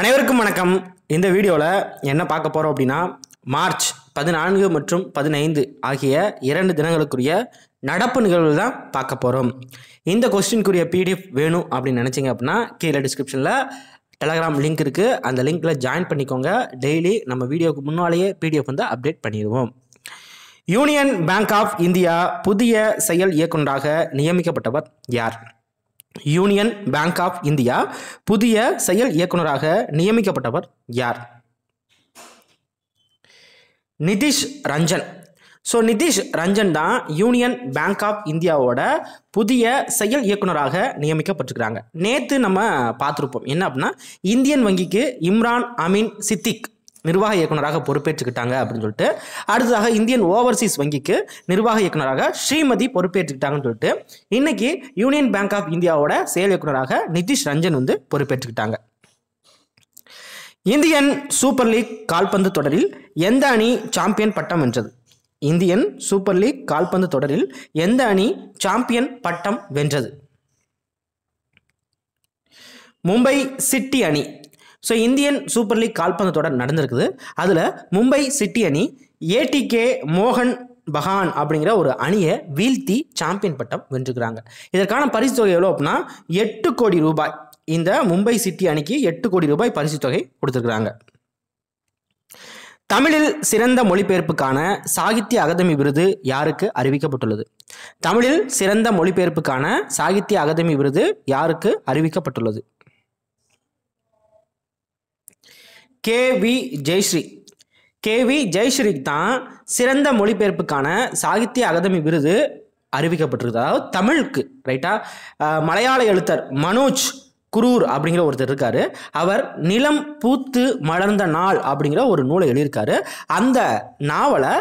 அனைவருக்கும் வணக்கம் இந்த வீடியோவில் என்ன பார்க்க போகிறோம் அப்படின்னா மார்ச் பதினான்கு மற்றும் பதினைந்து ஆகிய இரண்டு தினங்களுக்குரிய நடப்பு நிகழ்வு தான் பார்க்க போகிறோம் இந்த கொஸ்டின்குரிய பிடிஎஃப் வேணும் அப்படின்னு நினச்சிங்க அப்படின்னா கீழே டிஸ்கிரிப்ஷனில் டெலகிராம் லிங்க் இருக்குது அந்த லிங்க்கில் ஜாயின் பண்ணிக்கோங்க டெய்லி நம்ம வீடியோவுக்கு முன்னாலேயே பிடிஎஃப் வந்து அப்டேட் பண்ணிடுவோம் யூனியன் பேங்க் ஆஃப் இந்தியா புதிய செயல் இயக்குநராக நியமிக்கப்பட்டவர் யார் யூனியன் பேங்க் ஆஃப் இந்தியா புதிய செயல் இயக்குநராக நியமிக்கப்பட்டவர் யார் நிதிஷ் ரஞ்சன் ஸோ நிதிஷ் ரஞ்சன் தான் யூனியன் பேங்க் ஆஃப் இந்தியாவோட புதிய செயல் இயக்குநராக நியமிக்கப்பட்டிருக்கிறாங்க நேற்று நம்ம பார்த்துருப்போம் என்ன அப்படின்னா இந்தியன் வங்கிக்கு இம்ரான் அமீன் சித்திக் நிர்வாக இயக்குநராக பொறுப்பேற்றுக்கிட்டாங்க அப்படின்னு சொல்லிட்டு அடுத்ததாக இந்தியன் ஓவர்சீஸ் வங்கிக்கு நிர்வாக இயக்குநராக ஸ்ரீமதி பொறுப்பேற்றுக்கிட்டாங்கன்னு சொல்லிட்டு இன்னைக்கு யூனியன் பேங்க் ஆஃப் இந்தியாவோட செயல் இயக்குநராக நிதிஷ் ரஞ்சன் வந்து பொறுப்பேற்றுக்கிட்டாங்க இந்தியன் சூப்பர் லீக் கால்பந்து தொடரில் எந்த அணி சாம்பியன் பட்டம் வென்றது இந்தியன் சூப்பர் லீக் கால்பந்து தொடரில் எந்த அணி சாம்பியன் பட்டம் வென்றது மும்பை சிட்டி அணி ஸோ இந்தியன் சூப்பர் லீக் கால்பந்தத்தோட நடந்திருக்குது அதில் மும்பை சிட்டி அணி ஏடிகே மோகன் பகான் அப்படிங்கிற ஒரு அணியை வீழ்த்தி சாம்பியன் பட்டம் வென்றுக்கிறாங்க இதற்கான பரிசு தொகை எவ்வளோ அப்படின்னா எட்டு கோடி ரூபாய் இந்த மும்பை சிட்டி அணிக்கு எட்டு கோடி ரூபாய் பரிசு தொகை கொடுத்துருக்குறாங்க தமிழில் சிறந்த மொழிபெயர்ப்புக்கான சாகித்ய அகாதமி விருது யாருக்கு அறிவிக்கப்பட்டுள்ளது தமிழில் சிறந்த மொழிபெயர்ப்புக்கான சாகித்ய அகாதமி விருது யாருக்கு அறிவிக்கப்பட்டுள்ளது K V Jayashree K V ஜெயஸ்ரீக்கு தான் சிறந்த மொழிபெயர்ப்புக்கான சாகித்ய அகாதமி விருது அறிவிக்கப்பட்டிருக்கு அதாவது தமிழுக்கு ரைட்டா மலையாள எழுத்தர் மனோஜ் குரூர் அப்படிங்கிற ஒருத்தர் இருக்கார் அவர் நிலம் பூத்து மலர்ந்த நாள் அப்படிங்கிற ஒரு நூலை எழுதியிருக்காரு அந்த நாவலை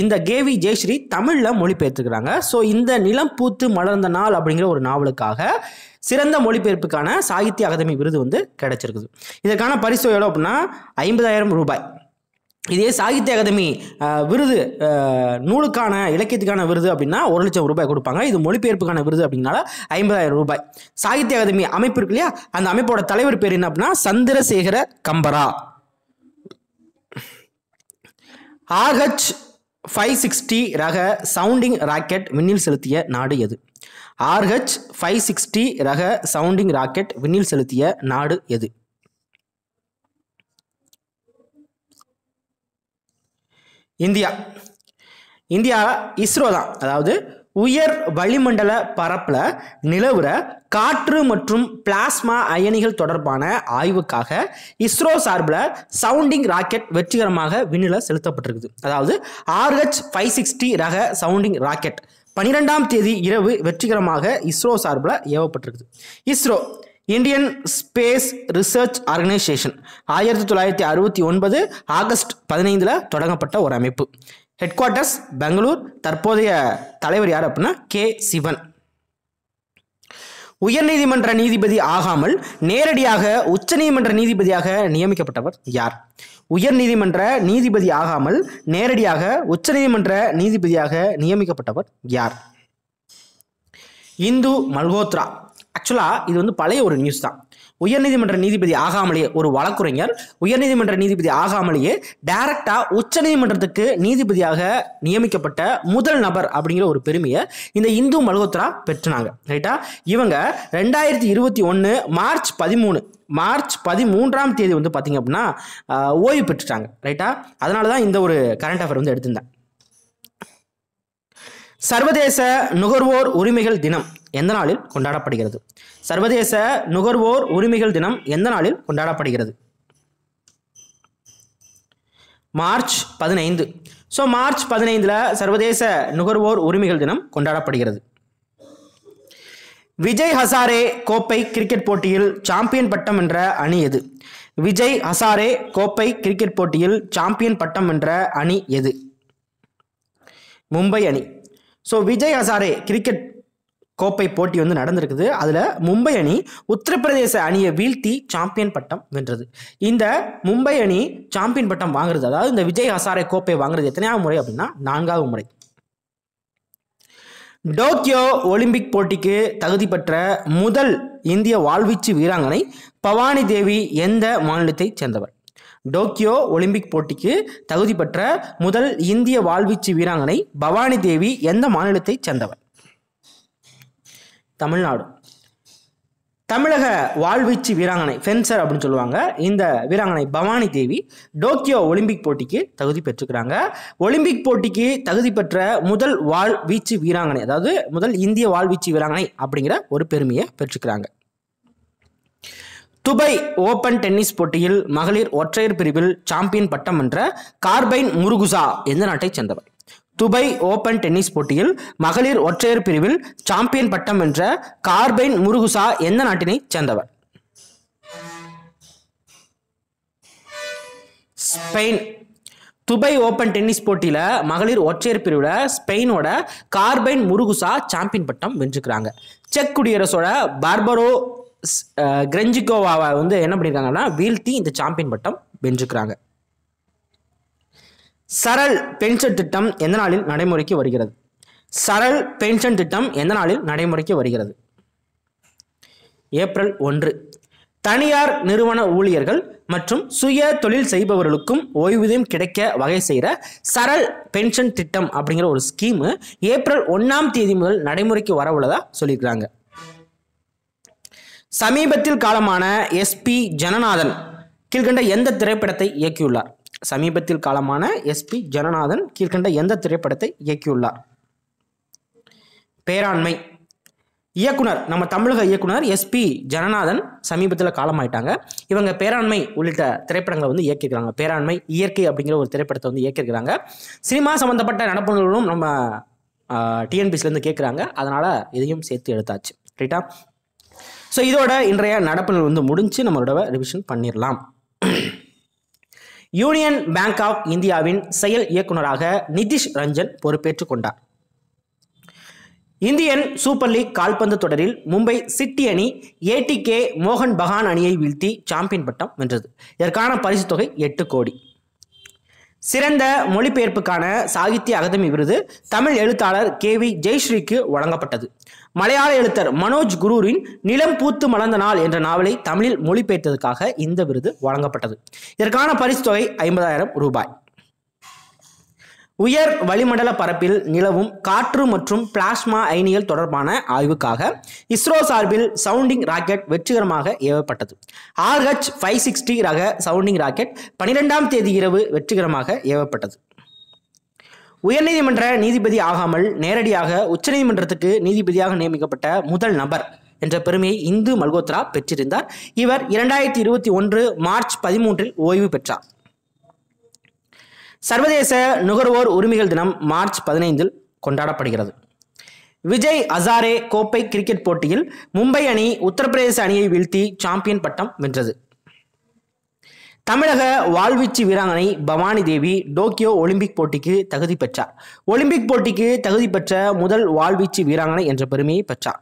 இந்த கேவி ஜெயஸ்ரீ தமிழில் மொழிபெயர்த்துக்கிறாங்க ஸோ இந்த நிலம் பூத்து மலர்ந்த நாள் அப்படிங்கிற ஒரு நாவலுக்காக சிறந்த மொழிபெயர்ப்புக்கான சாகித்ய அகாதமி விருது வந்து கிடைச்சிருக்குது இதற்கான பரிசு எவ்வளோ அப்படின்னா ஐம்பதாயிரம் ரூபாய் இதே சாகித்ய அகாதமி விருது நூலுக்கான இலக்கியத்துக்கான விருது அப்படின்னா ஒரு லட்சம் ரூபாய் கொடுப்பாங்க இது மொழிபெயர்ப்புக்கான விருது அப்படின்னால ஐம்பதாயிரம் ரூபாய் சாகித்ய அகாதமி அமைப்பு இருக்கு இல்லையா அந்த அமைப்போட தலைவர் பேர் என்ன அப்படின்னா Chandrashekhara Kambara RH five sixty ரக சவுண்டிங் ராக்கெட் விண்ணில் செலுத்திய நாடு எது ஆர்ஹெச் ஃபைவ் சிக்ஸ்டி ரக சவுண்டிங் ராக்கெட் விண்ணில் செலுத்திய நாடு எது இந்தியா இந்தியா இஸ்ரோ தான் அதாவது உயர் வளிமண்டல பரப்பில் நிலவுற காற்று மற்றும் பிளாஸ்மா அயனிகள் தொடர்பான ஆய்வுக்காக இஸ்ரோ சார்பில் சவுண்டிங் ராக்கெட் வெற்றிகரமாக விண்ணில் செலுத்தப்பட்டிருக்குது அதாவது ஆர்ஹெச் ஃபைவ் சிக்ஸ்டி ரக சவுண்டிங் ராக்கெட் பனிரெண்டாம் தேதி இரவு வெற்றிகரமாக இஸ்ரோ சார்பில் ஏவப்பட்டிருக்குது ISRO Indian space research organisation ஆயிரத்தி தொள்ளாயிரத்தி அறுபத்தி ஒன்பது ஆகஸ்ட் பதினைந்தில் தொடங்கப்பட்ட ஒரு அமைப்பு ஹெட் குவார்ட்டர்ஸ் பெங்களூர் தற்போதைய தலைவர் யார் அப்படின்னா கே சிவன் உயர்நீதிமன்ற நீதிபதி ஆகாமல் நேரடியாக உச்சநீதிமன்ற நீதிபதியாக நியமிக்கப்பட்டவர் யார் உயர்நீதிமன்ற நீதிபதி ஆகாமல் நேரடியாக உச்சநீதிமன்ற நீதிபதியாக நியமிக்கப்பட்டவர் யார் இந்து மல்கோத்ரா ஆக்சுவலாக இது வந்து பழைய ஒரு நியூஸ் தான் உயர்நீதிமன்ற நீதிபதி ஆகாமலேயே ஒரு வழக்குரைஞர் உயர்நீதிமன்ற நீதிபதி ஆகாமலேயே டைரக்டாக உச்சநீதிமன்றத்துக்கு நீதிபதியாக நியமிக்கப்பட்ட முதல் நபர் அப்படிங்கிற ஒரு பெருமையை இந்த இந்து மல்கோத்ரா பெற்றுனாங்க ரைட்டா இவங்க ரெண்டாயிரத்தி இருபத்தி ஒன்று மார்ச் பதிமூணு மார்ச் பதிமூன்றாம் தேதி வந்து பார்த்திங்க அப்படின்னா ஓய்வு பெற்றுட்டாங்க ரைட்டா அதனால தான் இந்த ஒரு கரண்ட் அஃபேர் வந்து எடுத்திருந்தேன் சர்வதேச நுகர்வோர் உரிமைகள் தினம் எந்த நாளில் கொண்டாடப்படுகிறது சர்வதேச நுகர்வோர் உரிமைகள் தினம் எந்த நாளில் கொண்டாடப்படுகிறது மார்ச் பதினைந்து ஸோ மார்ச் பதினைந்தில் சர்வதேச நுகர்வோர் உரிமைகள் தினம் கொண்டாடப்படுகிறது விஜய் ஹசாரே கோப்பை கிரிக்கெட் போட்டியில் சாம்பியன் பட்டம் என்ற அணி எது விஜய் ஹசாரே கோப்பை கிரிக்கெட் போட்டியில் சாம்பியன் பட்டம் என்ற அணி எது மும்பை அணி ஸோ விஜய் ஹசாரே கிரிக்கெட் கோப்பை போட்டி வந்து நடந்திருக்குது அதில் மும்பை அணி உத்தரப்பிரதேச அணியை வீழ்த்தி சாம்பியன் பட்டம் வென்றது இந்த மும்பை அணி சாம்பியன் பட்டம் வாங்குறது அதாவது இந்த விஜய் ஹசாரே கோப்பை வாங்குறது எத்தனையாவது முறை அப்படின்னா நான்காவது முறை டோக்கியோ ஒலிம்பிக் போட்டிக்கு தகுதி பெற்ற முதல் இந்திய வாழ்வீச்சு வீராங்கனை பவானி தேவி எந்த மாநிலத்தைச் சேர்ந்தவர் டோக்கியோ ஒலிம்பிக் போட்டிக்கு தகுதி பெற்ற முதல் இந்திய வாழ்வீச்சு வீராங்கனை பவானி தேவி எந்த மாநிலத்தைச் சேர்ந்தவர் தமிழ்நாடு தமிழக வாழ்வீச்சு வீராங்கனை ஃபென்சர் அப்படின்னு சொல்லுவாங்க இந்த வீராங்கனை பவானி தேவி டோக்கியோ ஒலிம்பிக் போட்டிக்கு தகுதி பெற்றுக்கிறாங்க ஒலிம்பிக் போட்டிக்கு தகுதி பெற்ற முதல் வாழ்வீச்சு வீராங்கனை அதாவது முதல் இந்திய வாழ்வீச்சு வீராங்கனை அப்படிங்கிற ஒரு பெருமையை பெற்றுக்கிறாங்க துபை ஓபன் டென்னிஸ் போட்டியில் மகளிர் ஒற்றையர் பிரிவில் சாம்பியன் பட்டம் வென்ற கார்பைன் முருகுசா எந்த நாட்டைச் சேர்ந்தவர் துபை ஓபன் டென்னிஸ் போட்டியில் மகளிர் ஒற்றையர் பிரிவில் சாம்பியன் பட்டம் வென்ற கார்பைன் முருகுசா எந்த நாட்டினை சேர்ந்தவர் ஸ்பெயின் துபை ஓபன் டென்னிஸ் போட்டியில் மகளிர் ஒற்றையர் பிரிவில் ஸ்பெயினோட கார்பைன் முருகுசா சாம்பியன் பட்டம் வென்றுக்கிறாங்க செக் குடியரசோட பார்பரோ கிரெஞ்சிகோவாவை வந்து என்ன பண்ணியிருக்காங்கன்னா வீழ்த்தி இந்த சாம்பியன் பட்டம் வென்றுக்கிறாங்க சரல் பென்ஷன் திட்டம் எந்த நாளில் நடைமுறைக்கு வருகிறது சரல் பென்ஷன் திட்டம் எந்த நாளில் நடைமுறைக்கு வருகிறது ஏப்ரல் ஒன்று தனியார் நிறுவன ஊழியர்கள் மற்றும் சுய தொழில் செய்பவர்களுக்கும் ஓய்வூதியம் கிடைக்க வகை செய்கிற சரல் பென்ஷன் திட்டம் அப்படிங்கிற ஒரு ஸ்கீமு ஏப்ரல் ஒன்றாம் தேதி முதல் நடைமுறைக்கு வரவுள்ளதாக சொல்லியிருக்கிறாங்க சமீபத்தில் காலமான எஸ்பி ஜனநாதன் கீழ்கண்ட எந்த திரைப்படத்தை இயக்கியுள்ளார் சமீபத்தில் காலமான எஸ்பி ஜனநாதன் கீழ்கண்ட எந்த திரைப்படத்தை இயக்கியுள்ளார் பேராண்மை இயக்குனர் நம்ம தமிழக இயக்குனர் எஸ்பி ஜனநாதன் சமீபத்தில் காலமாயிட்டாங்க இவங்க பேராண்மை உள்ளிட்ட திரைப்படங்களை வந்து இயக்கிக்கிறாங்க பேராண்மை இயற்கை அப்படிங்கிற ஒரு திரைப்படத்தை வந்து இயக்கியிருக்கிறாங்க சினிமா சம்மந்தப்பட்ட நடப்புகளும் நம்ம டிஎன்பிசிலேருந்து கேட்குறாங்க அதனால் இதையும் சேர்த்து எடுத்தாச்சு ரைட்டா ஸோ இதோட இன்றைய நடப்புகள் வந்து முடிஞ்சு நம்மளோட ரிவிஷன் பண்ணிடலாம் யூனியன் பேங்க் ஆஃப் இந்தியாவின் செயல் இயக்குநராக நிதிஷ் ரஞ்சன் பொறுப்பேற்றுக் கொண்டார் இந்தியன் சூப்பர் லீக் கால்பந்து தொடரில் மும்பை சிட்டி அணி ஏடிகே மோகன் பகான் அணியை வீழ்த்தி சாம்பியன் பட்டம் வென்றது இதற்கான பரிசு தொகை எட்டு கோடி சிறந்த மொழிபெயர்ப்புக்கான சாகித்ய அகாதமி விருது தமிழ் எழுத்தாளர் கே வி ஜெயஸ்ரீக்கு வழங்கப்பட்டது மலையாள எழுத்தர் மனோஜ் குரூரின் நிலம் பூத்து மலர்ந்த நாள் என்ற நாவலை தமிழில் மொழிபெயர்த்ததுக்காக இந்த விருது வழங்கப்பட்டது இதற்கான பரிசு தொகை ஐம்பதாயிரம் ரூபாய் உயர் வளிமண்டல பரப்பில் நிலவும் காற்று மற்றும் பிளாஸ்மா அயனிகள் தொடர்பான ஆய்வுக்காக இஸ்ரோ சார்பில் சவுண்டிங் ராக்கெட் வெற்றிகரமாக ஏவப்பட்டது ஆர்ஹெச் ஃபைவ் சிக்ஸ்டி ரக சவுண்டிங் ராக்கெட் பனிரெண்டாம் தேதி இரவு வெற்றிகரமாக ஏவப்பட்டது உயர்நீதிமன்ற நீதிபதி ஆகாமல் நேரடியாக உச்சநீதிமன்றத்துக்கு நீதிபதியாக நியமிக்கப்பட்ட முதல் நபர் என்ற பெருமையை இந்து மல்கோத்ரா பெற்றிருந்தார் இவர் இரண்டாயிரத்தி இருபத்தி ஒன்று மார்ச் பதிமூன்றில் ஓய்வு பெற்றார் சர்வதேச நுகர்வோர் உரிமைகள் தினம் மார்ச் பதினைந்தில் கொண்டாடப்படுகிறது விஜய் அசாரே கோப்பை கிரிக்கெட் போட்டியில் மும்பை அணி உத்தரப்பிரதேச அணியை வீழ்த்தி சாம்பியன் பட்டம் வென்றது தமிழக வாழ்வீச்சு வீராங்கனை பவானி தேவி டோக்கியோ ஒலிம்பிக் போட்டிக்கு தகுதி பெற்றார் ஒலிம்பிக் போட்டிக்கு தகுதி பெற்ற முதல் வாழ்வீச்சு வீராங்கனை என்ற பெருமையை பெற்றார்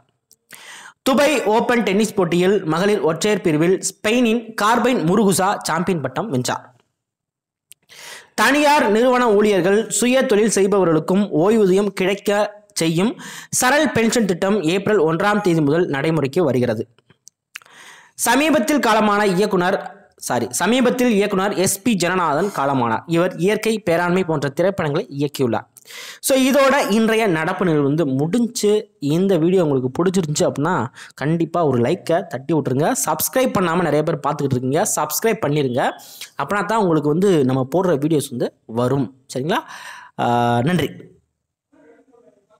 துபை ஓபன் டென்னிஸ் போட்டியில் மகளிர் ஒற்றையர் பிரிவில் ஸ்பெயினின் கார்பைன் முருகுசா சாம்பியன் பட்டம் வென்றார் தனியார் நிறுவன ஊழியர்கள் சுய தொழில் செய்பவர்களுக்கும் ஓய்வூதியம் கிடைக்க செய்யும் சரல் பென்ஷன் திட்டம் ஏப்ரல் ஒன்றாம் தேதி முதல் நடைமுறைக்கு வருகிறது சமீபத்தில் காலமான இயக்குனர் சாரி சமீபத்தில் இயக்குனர் எஸ் பி ஜனநாதன் காலமானார் இவர் இயற்கை பேராண்மை போன்ற திரைப்படங்களை இயக்கியுள்ளார் ஸோ இதோட இன்றைய நடப்பு நிகழ்வு வந்து முடிஞ்சு இந்த வீடியோ உங்களுக்கு பிடிச்சிருந்துச்சு அப்படின்னா கண்டிப்பாக ஒரு லைக்கை தட்டி விட்ருங்க சப்ஸ்கிரைப் பண்ணாமல் நிறைய பேர் பார்த்துக்கிட்டு இருக்கீங்க சப்ஸ்கிரைப் பண்ணிடுங்க அப்படின்னா தான் உங்களுக்கு வந்து நம்ம போடுற வீடியோஸ் வந்து வரும் சரிங்களா நன்றி